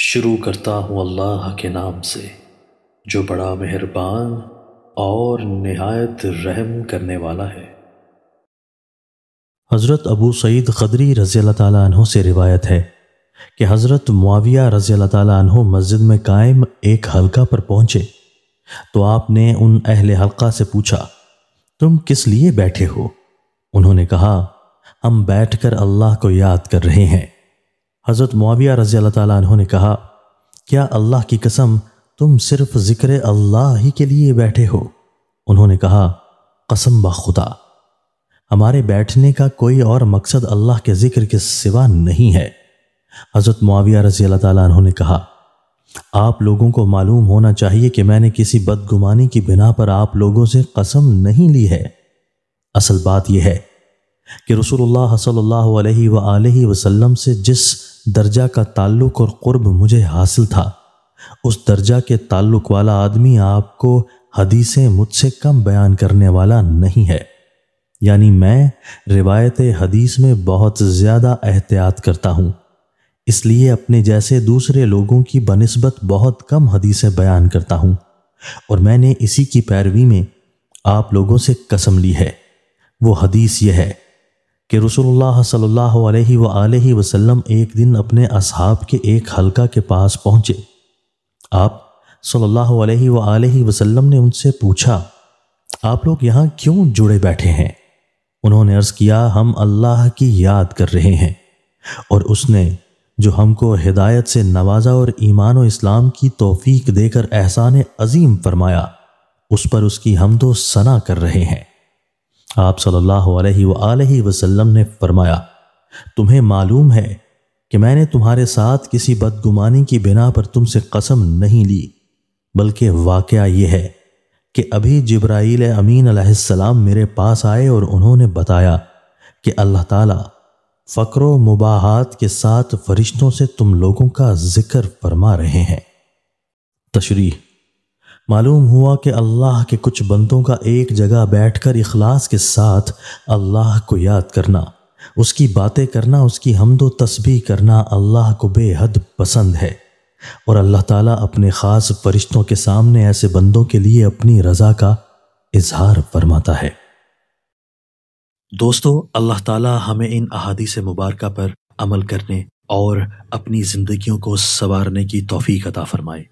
शुरू करता हूँ अल्लाह के नाम से जो बड़ा मेहरबान और नहायत रहम करने वाला है हज़रत अबू सईद खदरी रज़ी तहों से रिवायत है कि हज़रत मुआविया रज़ी तहों मस्जिद में कायम एक हलका पर पहुँचे तो आपने उन अहल हलका से पूछा तुम किस लिए बैठे हो उन्होंने कहा हम बैठकर अल्लाह को याद कर रहे हैं हज़रत मुआविया रज़ी अल्लाह ने कहा क्या अल्लाह की कसम तुम सिर्फ ज़िक्र अल्लाह ही के लिए बैठे हो उन्होंने कहा कसम खुदा हमारे बैठने का कोई और मकसद अल्लाह के ज़िक्र के सिवा नहीं है हज़रत मुआविया रज़ी अल्लाह ने कहा आप लोगों को मालूम होना चाहिए कि मैंने किसी बदगुमानी की बिना पर आप लोगों से कसम नहीं ली है असल बात यह है कि रसूलुल्लाह सल्लल्लाहु अलैहि वसल्लम से जिस दर्जा का ताल्लुक और कुर्ब मुझे हासिल था उस दर्जा के ताल्लुक वाला आदमी आपको हदीसें मुझसे कम बयान करने वाला नहीं है यानी मैं रिवायत हदीस में बहुत ज़्यादा एहतियात करता हूँ इसलिए अपने जैसे दूसरे लोगों की बनस्बत बहुत कम हदीसें बयान करता हूँ और मैंने इसी की पैरवी में आप लोगों से कसम ली है वो हदीस यह है कि रसोल्ला सल्ला वसलम एक दिन अपने असहाब के एक हलका के पास पहुँचे आप सल्ला वसलम ने उनसे पूछा आप लोग यहाँ क्यों जुड़े बैठे हैं उन्होंने अर्ज़ किया हम अल्लाह की याद कर रहे हैं और उसने जो हमको हिदायत से नवाजा और ईमान और इस्लाम की तोफ़ी देकर एहसान अजीम फरमाया उस पर उसकी हम तो सना कर रहे हैं आप सल्लल्लाहु अलैहि वसल्लम ने फरमाया तुम्हें मालूम है कि मैंने तुम्हारे साथ किसी बदगुमानी की बिना पर तुमसे कसम नहीं ली बल्कि वाक़ यह है कि अभी जब्राइल अमीन अलैहिस्सलाम मेरे पास आए और उन्होंने बताया कि अल्लाह ताला फ़क्र मुबाहात के साथ फरिश्तों से तुम लोगों का जिक्र फरमा रहे हैं तशरी मालूम हुआ कि अल्लाह के कुछ बंदों का एक जगह बैठकर इखलास के साथ अल्लाह को याद करना उसकी बातें करना उसकी हमदो तस्बी करना अल्लाह को बेहद पसंद है और अल्लाह ताला अपने ख़ास फरिश्तों के सामने ऐसे बंदों के लिए अपनी रज़ा का इजहार फरमाता है दोस्तों अल्लाह ताला हमें इन अहादी से मुबारक पर अमल करने और अपनी ज़िंदगियों को संवारने की तोफ़ी अता फ़रमाए